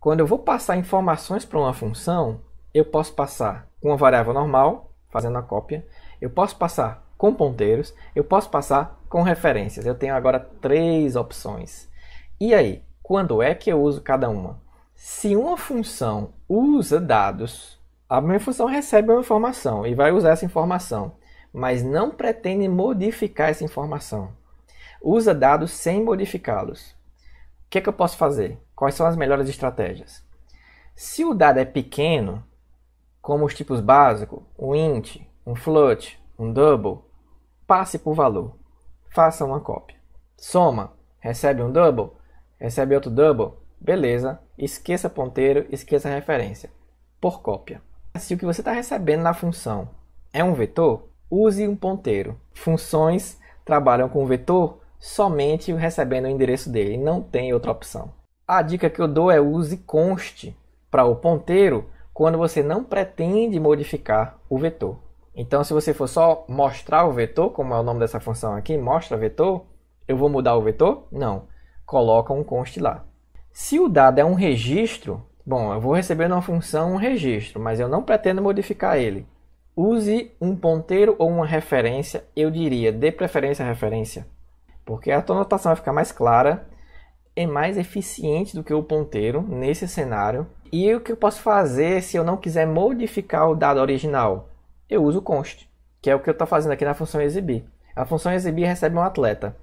Quando eu vou passar informações para uma função, eu posso passar com uma variável normal, fazendo a cópia, eu posso passar com ponteiros, eu posso passar com referências. Eu tenho agora três opções. E aí, quando é que eu uso cada uma? Se uma função usa dados, a minha função recebe uma informação e vai usar essa informação, mas não pretende modificar essa informação. Usa dados sem modificá-los. O que, é que eu posso fazer? Quais são as melhores estratégias? Se o dado é pequeno, como os tipos básicos, um int, um float, um double, passe por valor. Faça uma cópia. Soma, recebe um double, recebe outro double, beleza, esqueça ponteiro, esqueça referência. Por cópia. Se o que você está recebendo na função é um vetor, use um ponteiro. Funções trabalham com o vetor somente recebendo o endereço dele, não tem outra opção a dica que eu dou é use const para o ponteiro quando você não pretende modificar o vetor. Então, se você for só mostrar o vetor, como é o nome dessa função aqui, mostra vetor, eu vou mudar o vetor? Não. Coloca um const lá. Se o dado é um registro, bom, eu vou receber na função um registro, mas eu não pretendo modificar ele. Use um ponteiro ou uma referência, eu diria, de preferência referência, porque a tua notação vai ficar mais clara é mais eficiente do que o ponteiro nesse cenário. E o que eu posso fazer se eu não quiser modificar o dado original? Eu uso o const, que é o que eu estou fazendo aqui na função exibir. A função exibir recebe um atleta.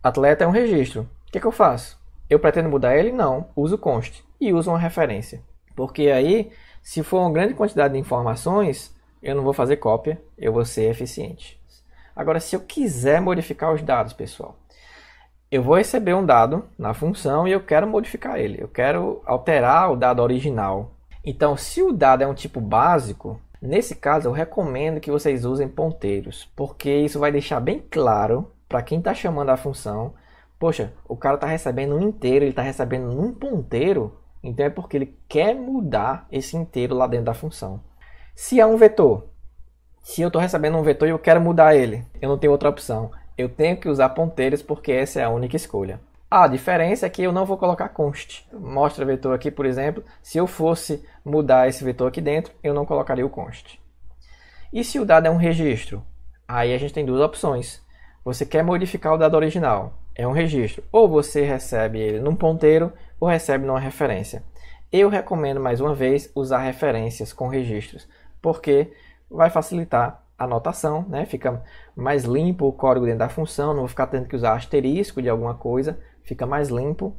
Atleta é um registro. O que, é que eu faço? Eu pretendo mudar ele? Não. Uso o const e uso uma referência. Porque aí, se for uma grande quantidade de informações, eu não vou fazer cópia, eu vou ser eficiente. Agora, se eu quiser modificar os dados, pessoal, eu vou receber um dado na função e eu quero modificar ele, eu quero alterar o dado original. Então, se o dado é um tipo básico, nesse caso eu recomendo que vocês usem ponteiros, porque isso vai deixar bem claro para quem está chamando a função, poxa, o cara está recebendo um inteiro, ele está recebendo um ponteiro, então é porque ele quer mudar esse inteiro lá dentro da função. Se é um vetor, se eu estou recebendo um vetor e eu quero mudar ele, eu não tenho outra opção. Eu tenho que usar ponteiros porque essa é a única escolha. a diferença é que eu não vou colocar const. Mostra vetor aqui, por exemplo. Se eu fosse mudar esse vetor aqui dentro, eu não colocaria o const. E se o dado é um registro? Aí a gente tem duas opções. Você quer modificar o dado original, é um registro. Ou você recebe ele num ponteiro, ou recebe numa referência. Eu recomendo mais uma vez usar referências com registros, porque vai facilitar anotação, né? Fica mais limpo o código dentro da função, não vou ficar tendo que usar asterisco de alguma coisa, fica mais limpo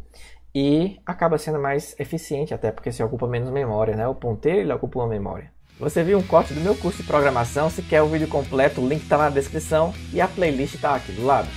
e acaba sendo mais eficiente até porque se ocupa menos memória, né? O ponteiro ele ocupa uma memória. Você viu um corte do meu curso de programação, se quer o vídeo completo, o link está na descrição e a playlist está aqui do lado.